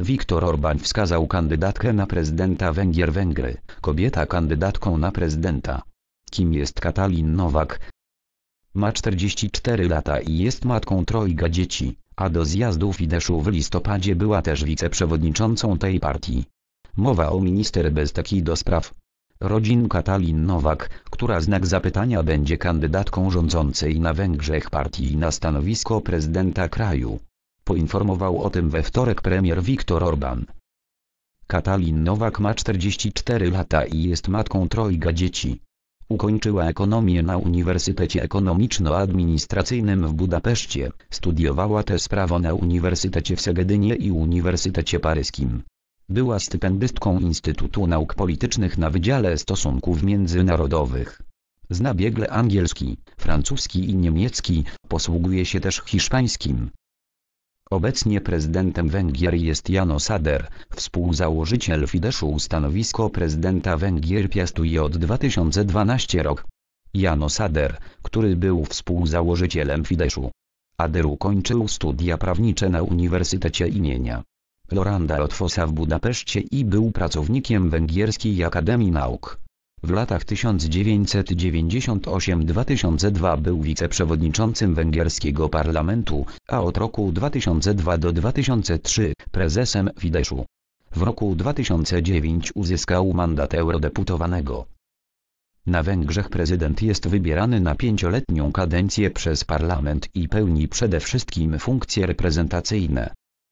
Viktor Orban wskazał kandydatkę na prezydenta Węgier Węgry, kobieta kandydatką na prezydenta. Kim jest Katalin Nowak? Ma 44 lata i jest matką trojga dzieci, a do zjazdu Fideszu w listopadzie była też wiceprzewodniczącą tej partii. Mowa o minister bez takiej do spraw rodzin Katalin Nowak, która znak zapytania będzie kandydatką rządzącej na Węgrzech partii na stanowisko prezydenta kraju. Poinformował o tym we wtorek premier Viktor Orban. Katalin Nowak ma 44 lata i jest matką trojga dzieci. Ukończyła ekonomię na Uniwersytecie Ekonomiczno-Administracyjnym w Budapeszcie, studiowała też prawo na Uniwersytecie w Segedynie i Uniwersytecie Paryskim. Była stypendystką Instytutu Nauk Politycznych na Wydziale Stosunków Międzynarodowych. Zna biegle angielski, francuski i niemiecki, posługuje się też hiszpańskim. Obecnie prezydentem Węgier jest Jano Sader, współzałożyciel Fideszu. Stanowisko prezydenta Węgier piastuje od 2012 rok. Jano Sader, który był współzałożycielem Fideszu. Ader ukończył studia prawnicze na Uniwersytecie imienia Loranda Otfosa w Budapeszcie i był pracownikiem Węgierskiej Akademii Nauk. W latach 1998-2002 był wiceprzewodniczącym węgierskiego parlamentu, a od roku 2002 do 2003 prezesem Fideszu. W roku 2009 uzyskał mandat eurodeputowanego. Na Węgrzech prezydent jest wybierany na pięcioletnią kadencję przez parlament i pełni przede wszystkim funkcje reprezentacyjne.